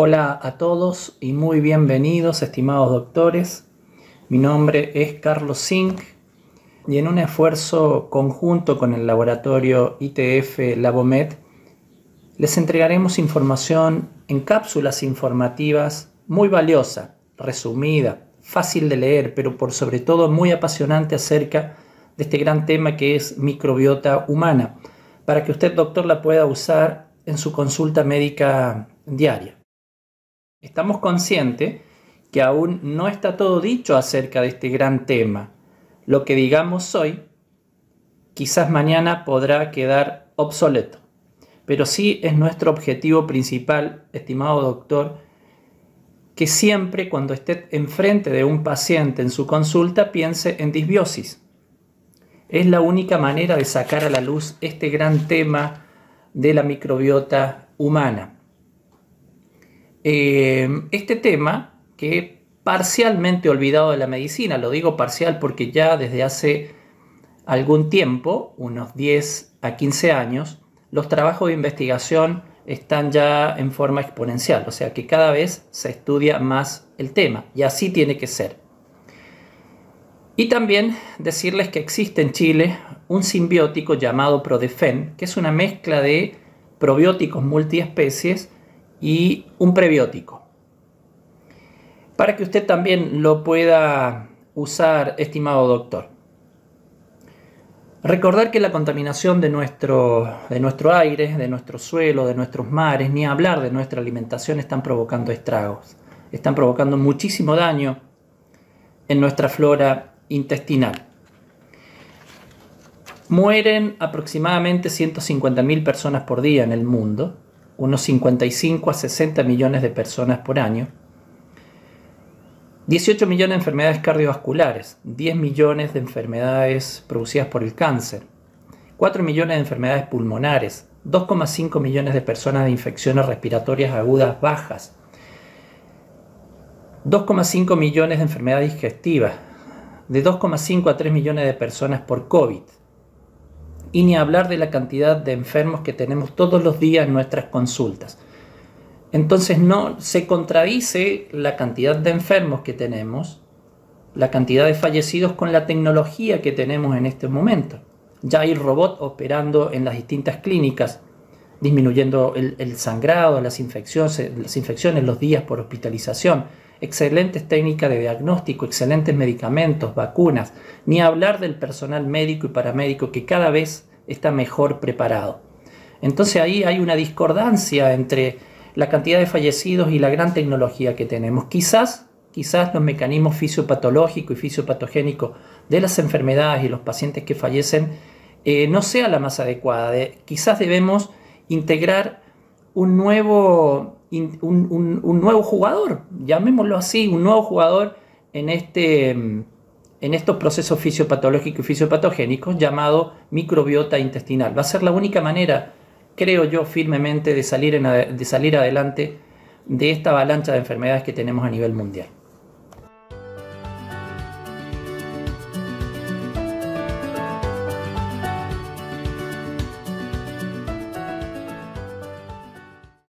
Hola a todos y muy bienvenidos, estimados doctores. Mi nombre es Carlos Zink y en un esfuerzo conjunto con el laboratorio ITF LaboMed les entregaremos información en cápsulas informativas muy valiosa, resumida, fácil de leer, pero por sobre todo muy apasionante acerca de este gran tema que es microbiota humana, para que usted, doctor, la pueda usar en su consulta médica diaria. Estamos conscientes que aún no está todo dicho acerca de este gran tema. Lo que digamos hoy, quizás mañana podrá quedar obsoleto. Pero sí es nuestro objetivo principal, estimado doctor, que siempre cuando esté enfrente de un paciente en su consulta piense en disbiosis. Es la única manera de sacar a la luz este gran tema de la microbiota humana. Em, este tema que parcialmente olvidado de la medicina, lo digo parcial porque ya desde hace algún tiempo, unos 10 a 15 años, los trabajos de investigación están ya en forma exponencial, o sea que cada vez se estudia más el tema y así tiene que ser. Y también decirles que existe en Chile un simbiótico llamado Prodefen, que es una mezcla de probióticos multiespecies y un prebiótico. Para que usted también lo pueda usar, estimado doctor. Recordar que la contaminación de nuestro, de nuestro aire, de nuestro suelo, de nuestros mares, ni hablar de nuestra alimentación, están provocando estragos. Están provocando muchísimo daño en nuestra flora intestinal. Mueren aproximadamente 150.000 personas por día en el mundo unos 55 a 60 millones de personas por año, 18 millones de enfermedades cardiovasculares, 10 millones de enfermedades producidas por el cáncer, 4 millones de enfermedades pulmonares, 2,5 millones de personas de infecciones respiratorias agudas bajas, 2,5 millones de enfermedades digestivas, de 2,5 a 3 millones de personas por COVID, y ni hablar de la cantidad de enfermos que tenemos todos los días en nuestras consultas. Entonces no se contradice la cantidad de enfermos que tenemos, la cantidad de fallecidos con la tecnología que tenemos en este momento. Ya hay robots operando en las distintas clínicas, disminuyendo el, sangrado, las infecciones, las infecciones, los días por hospitalización, excelentes técnicas de diagnóstico, excelentes medicamentos, vacunas, ni hablar del personal médico y paramédico que cada vez está mejor preparado. Entonces ahí hay una discordancia entre la cantidad de fallecidos y la gran tecnología que tenemos. Quizás, quizás los mecanismos fisiopatológicos y fisiopatogénicos de las enfermedades y los pacientes que fallecen eh, no sea la más adecuada. quizás debemos integrar un nuevo, un, nuevo jugador, llamémoslo así, un nuevo jugador en, este, mm, en estos procesos fisiopatológicos y fisiopatogénicos llamado microbiota intestinal. Va a ser la única manera, creo yo firmemente, de salir, de salir adelante de esta avalancha de enfermedades que tenemos a nivel mundial.